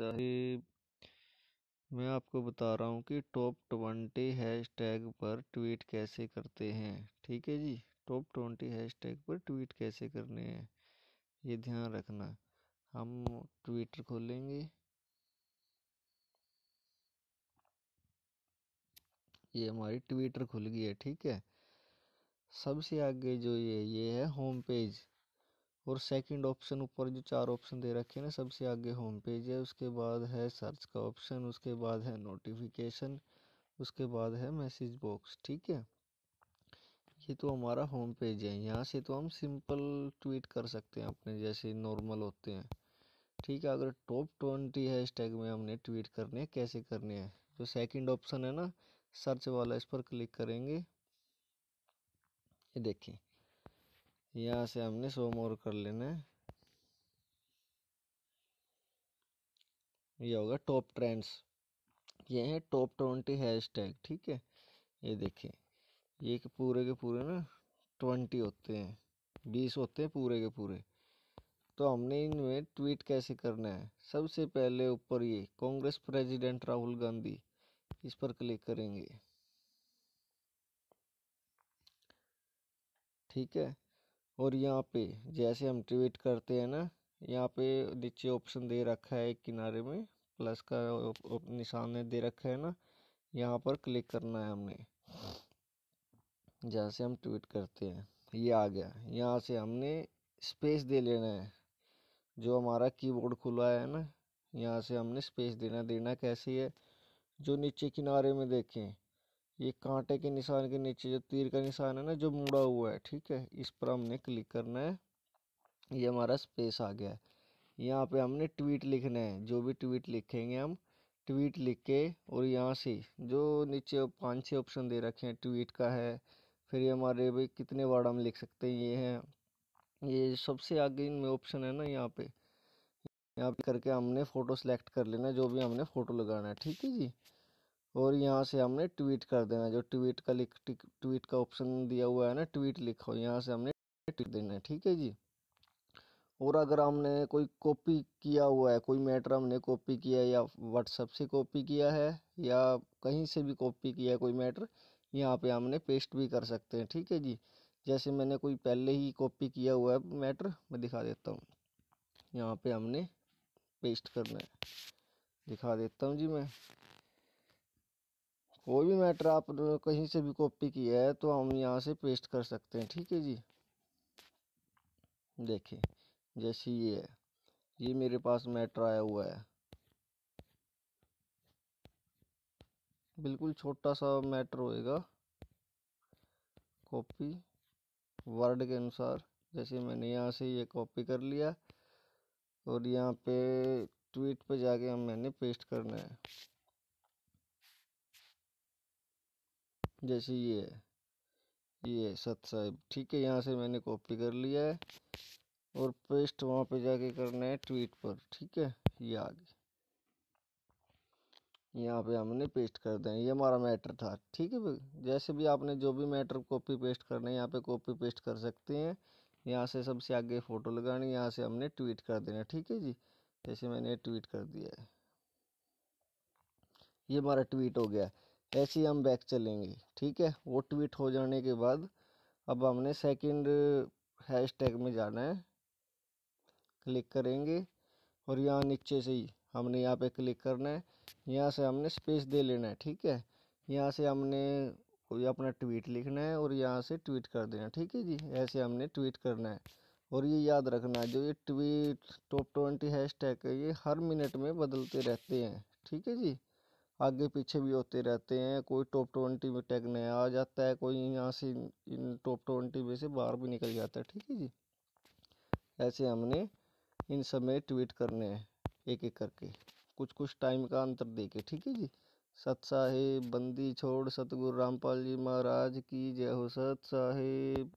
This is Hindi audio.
साहिब मैं आपको बता रहा हूँ कि टॉप ट्वेंटी हैश टैग पर ट्वीट कैसे करते हैं ठीक है जी टॉप ट्वेंटी हैश टैग पर ट्वीट कैसे करने हैं ये ध्यान रखना हम ट्विटर खोलेंगे ये हमारी ट्विटर खुल गई है ठीक है सबसे आगे जो ये ये है होम पेज और सेकंड ऑप्शन ऊपर जो चार ऑप्शन दे रखे हैं ना सबसे आगे होम पेज है उसके बाद है सर्च का ऑप्शन उसके बाद है नोटिफिकेशन उसके बाद है मैसेज बॉक्स ठीक है ये तो हमारा होम पेज है यहाँ से तो हम सिंपल ट्वीट कर सकते हैं अपने जैसे नॉर्मल होते हैं ठीक है अगर टॉप ट्वेंटी हैशटैग में हमने ट्वीट करने हैं कैसे करने हैं जो सेकंड ऑप्शन है ना सर्च वाला इस पर क्लिक करेंगे ये देखें यहाँ से हमने सो मोर कर लेना है ये होगा टॉप ट्रेंड्स ये है टॉप ट्वेंटी हैश टैग ठीक है ये देखिए ये के पूरे के पूरे ना ट्वेंटी होते हैं बीस होते हैं पूरे के पूरे तो हमने इनमें ट्वीट कैसे करना है सबसे पहले ऊपर ये कांग्रेस प्रेसिडेंट राहुल गांधी इस पर क्लिक करेंगे ठीक है और यहाँ पे जैसे हम ट्वीट करते हैं ना यहाँ पे नीचे ऑप्शन दे रखा है किनारे में प्लस का निशान दे रखा है ना यहाँ पर क्लिक करना है हमने जहाँ से हम ट्वीट करते हैं ये आ गया यहाँ से हमने स्पेस दे लेना है जो हमारा कीबोर्ड खुला है ना यहाँ से हमने स्पेस देना देना कैसी है जो नीचे किनारे में देखें ये कांटे के निशान के नीचे जो तीर का निशान है ना जो मुड़ा हुआ है ठीक है इस पर हमने क्लिक करना है ये हमारा स्पेस आ गया है यहाँ पे हमने ट्वीट लिखना है जो भी ट्वीट लिखेंगे हम ट्वीट लिख के और यहाँ से जो नीचे पाँच छः ऑप्शन दे रखे हैं ट्वीट का है फिर ये हमारे भाई कितने वर्ड हम लिख सकते हैं ये हैं ये सबसे आगे इनमें ऑप्शन है ना यहाँ पे यहाँ पे करके हमने फ़ोटो सेलेक्ट कर लेना जो भी हमने फ़ोटो लगाना है ठीक है जी और यहाँ से हमने ट्वीट कर देना जो ट्वीट का लिख ट्वीट का ऑप्शन दिया हुआ है ना ट्वीट लिखो यहाँ से हमने ट्वीट देना है ठीक है जी और अगर हमने कोई कॉपी किया हुआ है कोई मैटर हमने कॉपी किया या व्हाट्सअप से कॉपी किया है या कहीं से भी कॉपी किया है कोई मैटर यहाँ पे हमने पेस्ट भी कर सकते हैं ठीक है जी जैसे मैंने कोई पहले ही कॉपी किया हुआ है मैटर मैं दिखा देता हूँ यहाँ पे हमने पेस्ट करना है दिखा देता हूँ जी मैं कोई भी मैटर आप कहीं से भी कॉपी किया है तो हम यहाँ से पेस्ट कर सकते हैं ठीक है जी देखिए जैसे ये है ये मेरे पास मैटर आया हुआ है बिल्कुल छोटा सा मैटर होएगा कॉपी वर्ड के अनुसार जैसे मैंने यहाँ से ये कॉपी कर लिया और यहाँ पे ट्वीट पे जाके हम मैंने पेस्ट करना है जैसे ये ये सत साहिब ठीक है यहाँ से मैंने कॉपी कर लिया है और पेस्ट वहाँ पे जाके करना है ट्वीट पर ठीक है ये आगे यहाँ पे हमने पेस्ट कर दें ये हमारा मैटर था ठीक है भाई जैसे भी आपने जो भी मैटर कॉपी पेस्ट करना है यहाँ पे कॉपी पेस्ट कर सकते हैं यहाँ से सबसे आगे फ़ोटो लगानी यहाँ से हमने ट्वीट कर देना ठीक है जी जैसे मैंने ट्वीट कर दिया है ये हमारा ट्वीट हो गया है ऐसे ही हम बैक चलेंगे ठीक है वो ट्वीट हो जाने के बाद अब हमने सेकंड हैशटैग में जाना है क्लिक करेंगे और यहाँ नीचे से ही हमने यहाँ पे क्लिक करना है यहाँ से हमने स्पेस दे लेना है ठीक है यहाँ से हमने कोई अपना ट्वीट लिखना है और यहाँ से ट्वीट कर देना ठीक है जी ऐसे हमने ट्वीट करना है और ये याद रखना जो ये ट्वीट टॉप ट्वेंटी हैश है ये हर मिनट में बदलते रहते हैं ठीक है जी आगे पीछे भी होते रहते हैं कोई टॉप ट्वेंटी में टैग नया आ जाता है कोई यहाँ से इन टॉप ट्वेंटी में से बाहर भी निकल जाता है ठीक है जी ऐसे हमने इन सब में ट्वीट करने हैं एक एक करके कुछ कुछ टाइम का अंतर दे के ठीक है जी सत साहेब बंदी छोड़ सतगुरु रामपाल जी महाराज की जय हो सत साहेब